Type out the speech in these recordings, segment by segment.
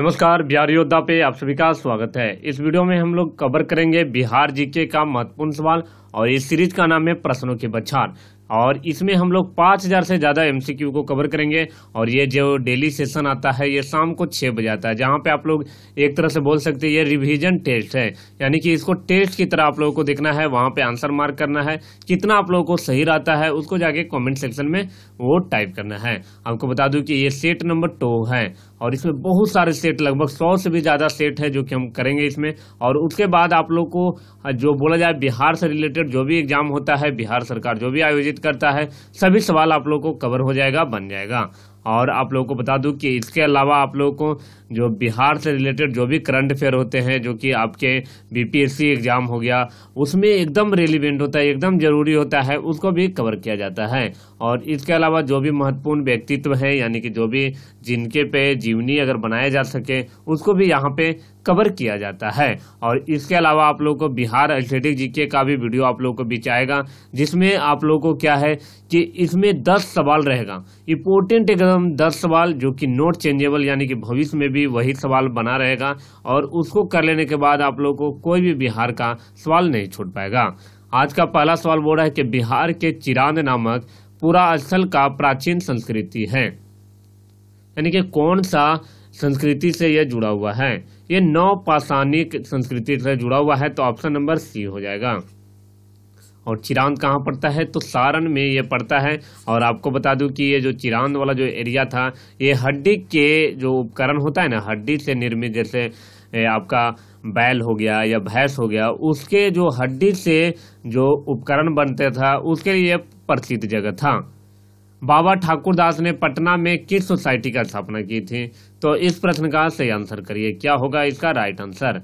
नमस्कार बिहार योद्धा पे आप सभी का स्वागत है इस वीडियो में हम लोग कवर करेंगे बिहार जीके का महत्वपूर्ण सवाल और इस सीरीज का नाम है प्रश्नों के बछार और इसमें हम लोग 5000 से ज़्यादा एमसीक्यू को कवर करेंगे और ये जो डेली सेशन आता है ये शाम को छः बजे आता है जहाँ पे आप लोग एक तरह से बोल सकते हैं ये रिवीजन टेस्ट है यानी कि इसको टेस्ट की तरह आप लोगों को देखना है वहाँ पे आंसर मार्क करना है कितना आप लोगों को सही रहता है उसको जाके कॉमेंट सेक्शन में वो टाइप करना है आपको बता दू की ये सेट नंबर टू है और इसमें बहुत सारे सेट लगभग सौ से भी ज़्यादा सेट है जो कि हम करेंगे इसमें और उसके बाद आप लोग को जो बोला जाए बिहार से रिलेटेड जो भी एग्जाम होता है बिहार सरकार जो भी आयोजित करता है सभी सवाल आप लोग को कवर हो जाएगा बन जाएगा और आप लोगों को बता दूं कि इसके अलावा आप लोगों को जो बिहार से रिलेटेड जो भी करंट अफेयर होते हैं जो कि आपके बीपीएससी एग्जाम हो गया उसमें एकदम रेलिवेंट होता है एकदम ज़रूरी होता है उसको भी कवर किया जाता है और इसके अलावा जो भी महत्वपूर्ण व्यक्तित्व है यानी कि जो भी जिनके पे जीवनी अगर बनाया जा सके उसको भी यहाँ पे कवर किया जाता है और इसके अलावा आप लोगों को बिहार एथलेटिक जीके का भी वीडियो आप लोगों को बीच आएगा जिसमें आप लोगों को क्या है कि इसमें दस सवाल रहेगा इम्पोर्टेंट एकदम दस सवाल जो कि नोट चेंजेबल यानी कि भविष्य में भी वही सवाल बना रहेगा और उसको कर लेने के बाद आप लोगों को कोई भी बिहार का सवाल नहीं छूट पाएगा आज का पहला सवाल बोल रहा है कि बिहार के चिरांद नामक पूरा स्थल का प्राचीन संस्कृति है यानी कि कौन सा संस्कृति से यह जुड़ा हुआ है यह नौ पाषाणिक संस्कृति से जुड़ा हुआ है तो ऑप्शन नंबर सी हो जाएगा और चिरांद कहाँ पड़ता है तो सारण में यह पड़ता है और आपको बता दूं कि ये जो चिरांद वाला जो एरिया था ये हड्डी के जो उपकरण होता है ना हड्डी से निर्मित जैसे आपका बैल हो गया या भैंस हो गया उसके जो हड्डी से जो उपकरण बनते था उसके लिए प्रसिद्ध जगह था बाबा ठाकुर दास ने पटना में किस सोसाइटी का स्थापना की थी तो इस प्रश्न का सही आंसर करिए क्या होगा इसका राइट आंसर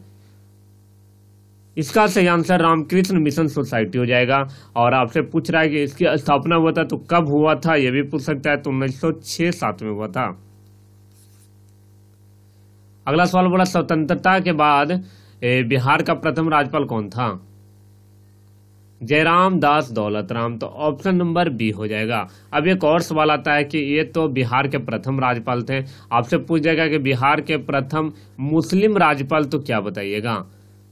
इसका सही आंसर रामकृष्ण मिशन सोसाइटी हो जाएगा और आपसे पूछ रहा है कि इसकी स्थापना हुआ था तो कब हुआ था यह भी पूछ सकता है तो उन्नीस सौ छह सात में हुआ था अगला सवाल बोला स्वतंत्रता के बाद बिहार का प्रथम राज्यपाल कौन था जयराम दास दौलत राम तो ऑप्शन नंबर बी हो जाएगा अब एक और सवाल आता है कि ये तो बिहार के प्रथम राज्यपाल थे आपसे पूछ जाएगा कि बिहार के प्रथम मुस्लिम राज्यपाल तो क्या बताइएगा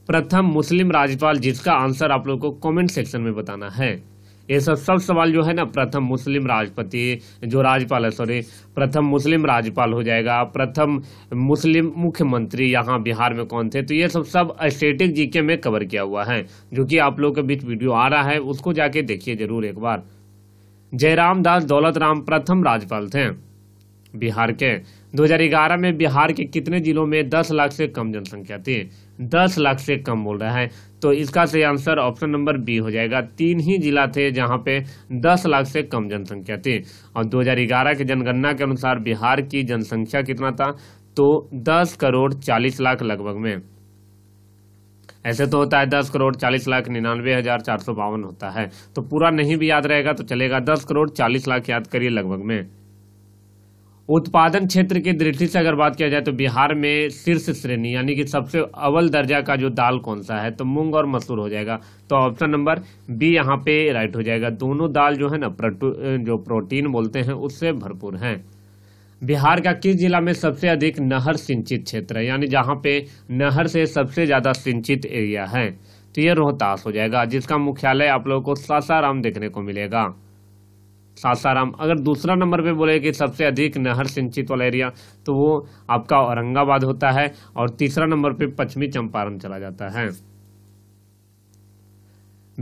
प्रथम मुस्लिम राज्यपाल जिसका आंसर आप लोग को कमेंट सेक्शन में बताना है ऐसा सब सवाल जो है ना प्रथम मुस्लिम राष्ट्रपति जो राज्यपाल है सॉरी प्रथम मुस्लिम राज्यपाल हो जाएगा प्रथम मुस्लिम मुख्यमंत्री यहाँ बिहार में कौन थे तो ये सब सब स्टेटिक जीके में कवर किया हुआ है जो कि आप लोगों के बीच वीडियो आ रहा है उसको जाके देखिए जरूर एक बार जयराम दास दौलत राम प्रथम राज्यपाल थे बिहार के 2011 में बिहार के कितने जिलों में 10 लाख से कम जनसंख्या थी 10 लाख से कम बोल रहा है तो इसका सही आंसर ऑप्शन नंबर बी हो जाएगा तीन ही जिला थे जहां पे 10 लाख से कम जनसंख्या थी और 2011 के जनगणना के अनुसार बिहार की जनसंख्या कितना था तो 10 करोड़ 40 लाख लगभग में ऐसे तो होता है दस करोड़ चालीस लाख निन्यानवे हजार चार सौ बावन होता है तो पूरा नहीं भी याद रहेगा तो चलेगा दस करोड़ चालीस लाख याद करिए लगभग में उत्पादन क्षेत्र की दृष्टि से अगर बात किया जाए तो बिहार में शीर्ष श्रेणी यानी कि सबसे अव्वल दर्जा का जो दाल कौन सा है तो मूंग और मसूर हो जाएगा तो ऑप्शन नंबर बी यहाँ पे राइट हो जाएगा दोनों दाल जो है ना जो प्रोटीन बोलते हैं उससे भरपूर हैं बिहार का किस जिला में सबसे अधिक नहर सिंचित क्षेत्र है यानी जहाँ पे नहर से सबसे ज़्यादा सिंचित एरिया है तो ये रोहतास हो जाएगा जिसका मुख्यालय आप लोगों को सासाराम देखने को मिलेगा सासाराम अगर दूसरा नंबर पे बोले कि सबसे अधिक नहर सिंचित वाला एरिया तो वो आपका औरंगाबाद होता है और तीसरा नंबर पे पश्चिमी चंपारण चला जाता है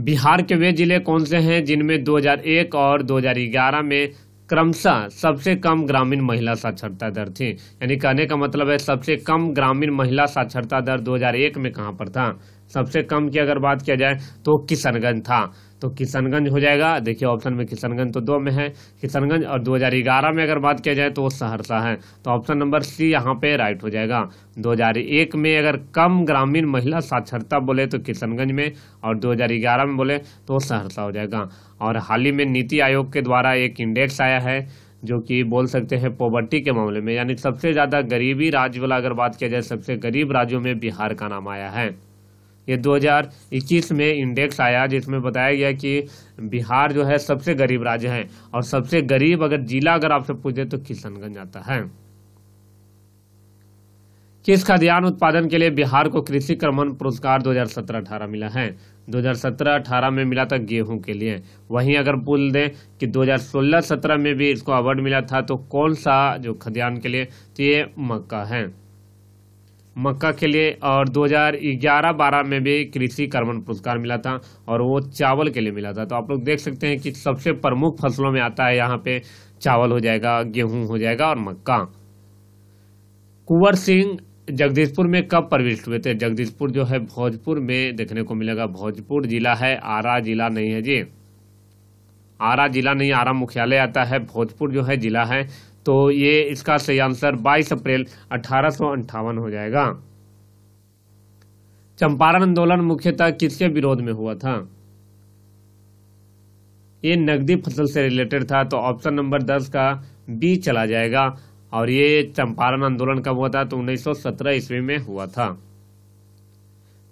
बिहार के वे जिले कौन से हैं जिनमें 2001 और 2011 में क्रमशः सबसे कम ग्रामीण महिला साक्षरता दर थी यानी कहने का मतलब है सबसे कम ग्रामीण महिला साक्षरता दर 2001 में कहाँ पर था सबसे कम की अगर बात किया जाए तो किशनगंज था तो किशनगंज हो जाएगा देखिए ऑप्शन में किशनगंज तो दो में है किशनगंज और 2011 में अगर बात किया जाए तो वो सहरसा है तो ऑप्शन नंबर सी यहाँ पे राइट हो जाएगा 2001 में अगर कम ग्रामीण महिला साक्षरता बोले तो किशनगंज में और 2011 में बोले तो सहरसा हो जाएगा और हाल ही में नीति आयोग के द्वारा एक इंडेक्स आया है जो कि बोल सकते हैं पॉवर्टी के मामले में यानी सबसे ज़्यादा गरीबी राज्य वाला अगर बात किया जाए सबसे गरीब राज्यों में बिहार का नाम आया है ये 2021 में इंडेक्स आया जिसमें बताया गया कि बिहार जो है सबसे गरीब राज्य है और सबसे गरीब अगर जिला अगर आपसे पूछे तो किशनगंज आता है किस खाद्यान्न उत्पादन के लिए बिहार को कृषि क्रमण पुरस्कार 2017-18 मिला है 2017-18 में मिला था गेहूं के लिए वहीं अगर बोल दें कि 2016-17 में भी इसको अवार्ड मिला था तो कौन सा जो खाद्यान्न के लिए तो ये मक्का है मक्का के लिए और 2011-12 में भी कृषि कर्मण पुरस्कार मिला था और वो चावल के लिए मिला था तो आप लोग देख सकते हैं कि सबसे प्रमुख फसलों में आता है यहाँ पे चावल हो जाएगा गेहूं हो जाएगा और मक्का कुंवर सिंह जगदीशपुर में कब प्रविष्ट हुए थे जगदीशपुर जो है भोजपुर में देखने को मिलेगा भोजपुर जिला है आरा जिला नहीं है जी आरा जिला नहीं आरा मुख्यालय आता है भोजपुर जो है जिला है तो ये इसका सही आंसर 22 अप्रैल अठारह हो जाएगा चंपारण आंदोलन मुख्यतः किसके विरोध में हुआ था ये नकदी फसल से रिलेटेड था तो ऑप्शन नंबर दस का बी चला जाएगा और ये चंपारण आंदोलन कब हुआ था तो 1917 ईस्वी में हुआ था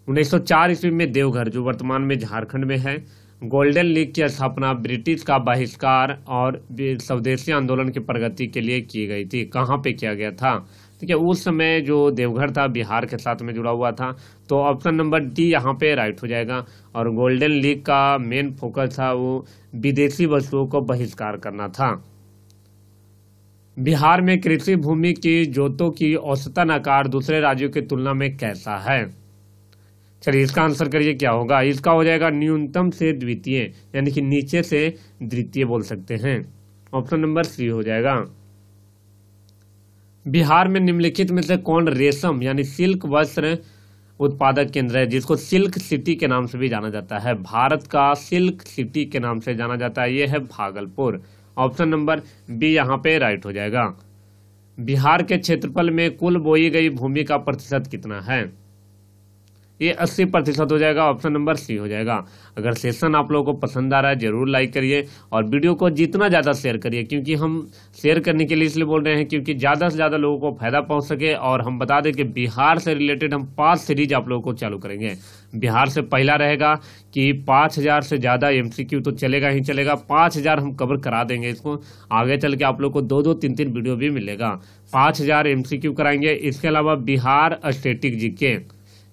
1904 ईस्वी में देवघर जो वर्तमान में झारखंड में है गोल्डन लीग की स्थापना ब्रिटिश का बहिष्कार और स्वदेशी आंदोलन की प्रगति के लिए की गई थी कहाँ पे किया गया था ठीक है उस समय जो देवघर था बिहार के साथ में जुड़ा हुआ था तो ऑप्शन नंबर डी यहाँ पे राइट हो जाएगा और गोल्डन लीग का मेन फोकस था वो विदेशी वस्तुओं को बहिष्कार करना था बिहार में कृषि भूमि की जोतों की औसतन आकार दूसरे राज्यों की तुलना में कैसा है चलिए इसका आंसर करिए क्या होगा इसका हो जाएगा न्यूनतम से द्वितीय यानी कि नीचे से द्वितीय बोल सकते हैं ऑप्शन नंबर सी हो जाएगा बिहार में निम्नलिखित में से कौन रेशम यानी सिल्क वस्त्र उत्पादक केंद्र है जिसको सिल्क सिटी के नाम से भी जाना जाता है भारत का सिल्क सिटी के नाम से जाना जाता है ये है भागलपुर ऑप्शन नंबर बी यहाँ पे राइट हो जाएगा बिहार के क्षेत्रफल में कुल बोई गई भूमि का प्रतिशत कितना है ये 80 प्रतिशत हो जाएगा ऑप्शन नंबर सी हो जाएगा अगर सेशन आप लोगों को पसंद आ रहा है जरूर लाइक करिए और वीडियो को जितना ज़्यादा शेयर करिए क्योंकि हम शेयर करने के लिए इसलिए बोल रहे हैं क्योंकि ज़्यादा से ज़्यादा लोगों को फायदा पहुंच सके और हम बता दें कि बिहार से रिलेटेड हम पाँच सीरीज आप लोगों को चालू करेंगे बिहार से पहला रहेगा कि पाँच हज़ार से ज़्यादा एमसीक्यू तो चलेगा ही चलेगा पाँच हज़ार हम कवर करा देंगे इसको आगे चल के आप लोग को दो दो तीन तीन वीडियो भी मिलेगा पाँच हज़ार क्यू कराएंगे इसके अलावा बिहार स्टेटिक जीके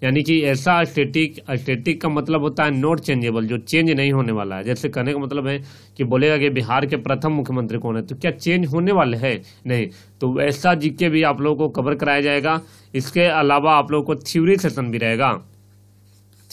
यानी कि ऐसा स्टेटिक स्टेटिक का मतलब होता है नॉट चेंजेबल जो चेंज नहीं होने वाला है जैसे कहने का मतलब है कि बोलेगा कि बिहार के प्रथम मुख्यमंत्री कौन है तो क्या चेंज होने वाले है नहीं तो ऐसा जीके भी आप लोगों को कवर कराया जाएगा इसके अलावा आप लोगों को थ्यूरी सेशन भी रहेगा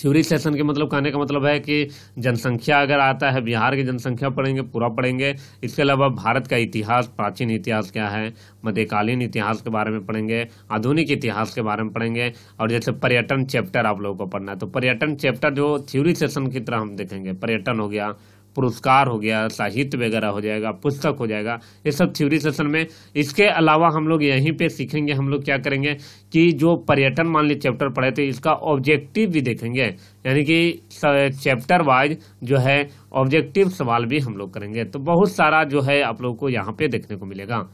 थ्योरी सेशन के मतलब कहने का मतलब है कि जनसंख्या अगर आता है बिहार की जनसंख्या पढ़ेंगे पूरा पढ़ेंगे इसके अलावा भारत का इतिहास प्राचीन इतिहास क्या है मध्यकालीन इतिहास के बारे में पढ़ेंगे आधुनिक इतिहास के बारे में पढ़ेंगे और जैसे पर्यटन चैप्टर आप लोगों को पढ़ना है तो पर्यटन चैप्टर जो थ्योरी सेशन की तरह हम देखेंगे पर्यटन हो गया पुरस्कार हो गया साहित्य वगैरह हो जाएगा पुस्तक हो जाएगा ये सब थ्योरी सेशन में इसके अलावा हम लोग यहीं पे सीखेंगे हम लोग क्या करेंगे कि जो पर्यटन मान लीजिए चैप्टर पढ़े थे इसका ऑब्जेक्टिव भी देखेंगे यानी कि चैप्टर वाइज जो है ऑब्जेक्टिव सवाल भी हम लोग करेंगे तो बहुत सारा जो है आप लोग को यहाँ पे देखने को मिलेगा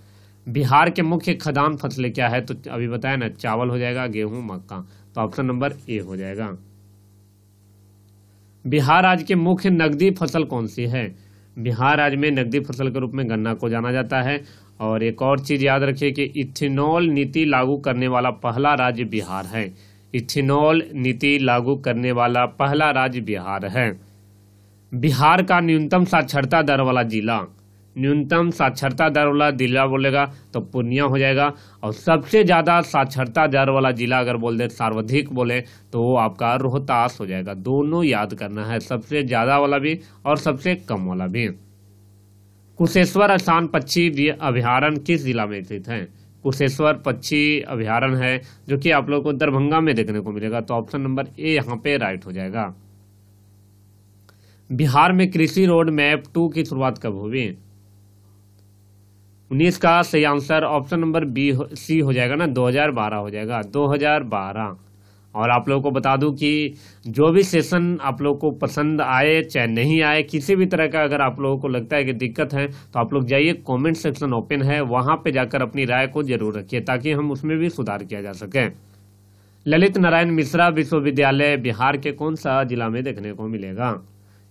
बिहार के मुख्य खदान फसलें क्या है तो अभी बताया ना चावल हो जाएगा गेहूँ मक्का तो ऑप्शन नंबर ए हो जाएगा बिहार राज्य की मुख्य नकदी फसल कौन सी है बिहार राज्य में नकदी फसल के रूप में गन्ना को जाना जाता है और एक और चीज़ याद रखिए कि इथेनॉल नीति लागू करने वाला पहला राज्य बिहार है इथेनॉल नीति लागू करने वाला पहला राज्य बिहार है बिहार का न्यूनतम साक्षरता दर वाला जिला न्यूनतम साक्षरता दर वाला जिला बोलेगा तो पूर्णिया हो जाएगा और सबसे ज़्यादा साक्षरता दर वाला जिला अगर बोल दे सर्वाधिक बोले तो वो आपका रोहतास हो जाएगा दोनों याद करना है सबसे ज़्यादा वाला भी और सबसे कम वाला भी कुशेश्वर स्थान पक्षी अभ्यारण किस जिला में स्थित है कुशेश्वर पक्षी अभ्यारण है जो कि आप लोगों को दरभंगा में देखने को मिलेगा तो ऑप्शन नंबर ए यहाँ पे राइट हो जाएगा बिहार में कृषि रोड मैप टू की शुरुआत कब हुई उन्नीस का सही answer option number B C हो जाएगा ना 2012 हो जाएगा 2012 और आप लोगों को बता दूं कि जो भी सेशन आप लोगों को पसंद आए चाहे नहीं आए किसी भी तरह का अगर आप लोगों को लगता है कि दिक्कत है तो आप लोग जाइए कमेंट सेक्शन ओपन है वहां पे जाकर अपनी राय को जरूर रखिए ताकि हम उसमें भी सुधार किया जा सके ललित नारायण मिश्रा विश्वविद्यालय बिहार के कौन सा जिला में देखने को मिलेगा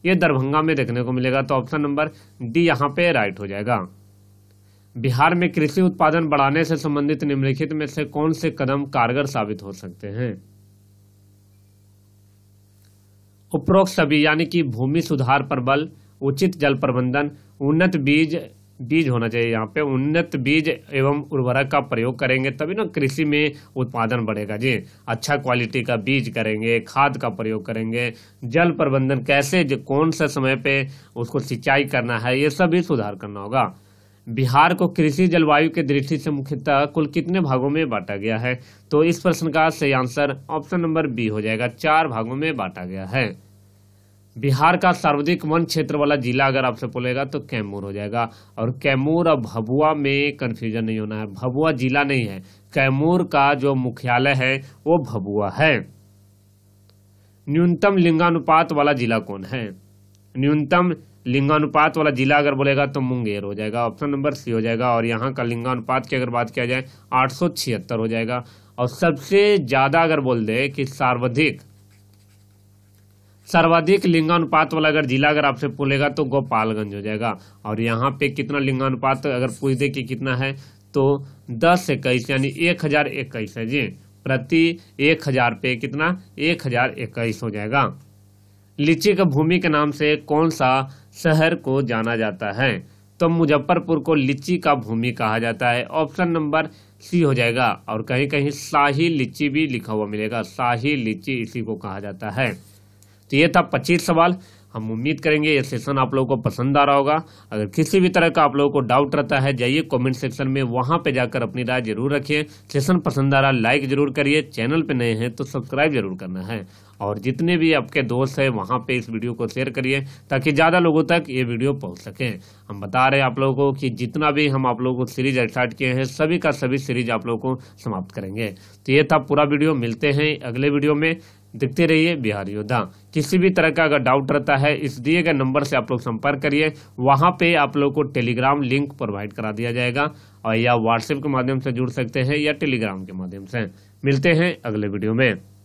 ये दरभंगा में देखने को मिलेगा तो ऑप्शन नंबर डी यहाँ पे राइट हो जाएगा बिहार में कृषि उत्पादन बढ़ाने से संबंधित निम्नलिखित में से कौन से कदम कारगर साबित हो सकते हैं उपरोक्त सभी यानी कि भूमि सुधार पर बल उचित जल प्रबंधन उन्नत बीज बीज होना चाहिए यहाँ पे उन्नत बीज एवं उर्वरक का प्रयोग करेंगे तभी ना कृषि में उत्पादन बढ़ेगा जी अच्छा क्वालिटी का बीज करेंगे खाद का प्रयोग करेंगे जल प्रबंधन कैसे कौन से समय पे उसको सिंचाई करना है ये सभी सुधार करना होगा बिहार को कृषि जलवायु के दृष्टि से मुख्यतः कुल कितने भागों में बांटा गया है तो इस प्रश्न का सही आंसर ऑप्शन नंबर बी हो जाएगा चार भागों में बांटा गया है बिहार का सर्वाधिक वन क्षेत्र वाला जिला अगर आपसे बोलेगा तो कैमूर हो जाएगा और कैमूर और भभुआ में कन्फ्यूजन नहीं होना है भभुआ जिला नहीं है कैमूर का जो मुख्यालय है वो भभुआ है न्यूनतम लिंगानुपात वाला जिला कौन है न्यूनतम लिंगानुपात वाला जिला अगर बोलेगा तो मुंगेर हो जाएगा ऑप्शन नंबर सी हो जाएगा और यहाँ का लिंगानुपात की अगर बात किया जाए आठ हो जाएगा और सबसे ज़्यादा अगर बोल दे कि सर्वाधिक सर्वाधिक लिंगानुपात वाला अगर जिला अगर आपसे पूछेगा तो गोपालगंज हो जाएगा और यहाँ पे कितना लिंगानुपात अगर पूछ दे कि कितना है तो दस इक्कीस यानी एक हजार इक्कीस है जी प्रति एक हजार पे कितना एक हजार इक्कीस हो जाएगा लीची का भूमि के नाम से कौन सा शहर को जाना जाता है तो मुजफ्फरपुर को लीची का भूमि कहा जाता है ऑप्शन नंबर सी हो जाएगा और कहीं कहीं शाही लीची भी लिखा हुआ मिलेगा शाही लीची इसी को कहा जाता है तो ये था पच्चीस सवाल हम उम्मीद करेंगे ये सेशन आप लोगों को पसंद आ रहा होगा अगर किसी भी तरह का आप लोगों को डाउट रहता है जाइए कमेंट सेक्शन में वहाँ पे जाकर अपनी राय जरूर रखिए सेशन पसंद आ रहा लाइक जरूर करिए चैनल पे नए हैं तो सब्सक्राइब जरूर करना है और जितने भी आपके दोस्त हैं वहाँ पे इस वीडियो को शेयर करिए ताकि ज़्यादा लोगों तक ये वीडियो पहुँच सकें हम बता रहे हैं आप लोगों को कि जितना भी हम आप लोगों को सीरीज स्टार्ट किए हैं सभी का सभी सीरीज आप लोगों को समाप्त करेंगे तो ये था पूरा वीडियो मिलते हैं अगले वीडियो में देखते रहिए बिहार योद्धा किसी भी तरह का अगर डाउट रहता है इस दिए गए नंबर से आप लोग संपर्क करिए वहाँ पे आप लोग को टेलीग्राम लिंक प्रोवाइड करा दिया जाएगा और या व्हाट्सएप के माध्यम से जुड़ सकते हैं या टेलीग्राम के माध्यम से मिलते हैं अगले वीडियो में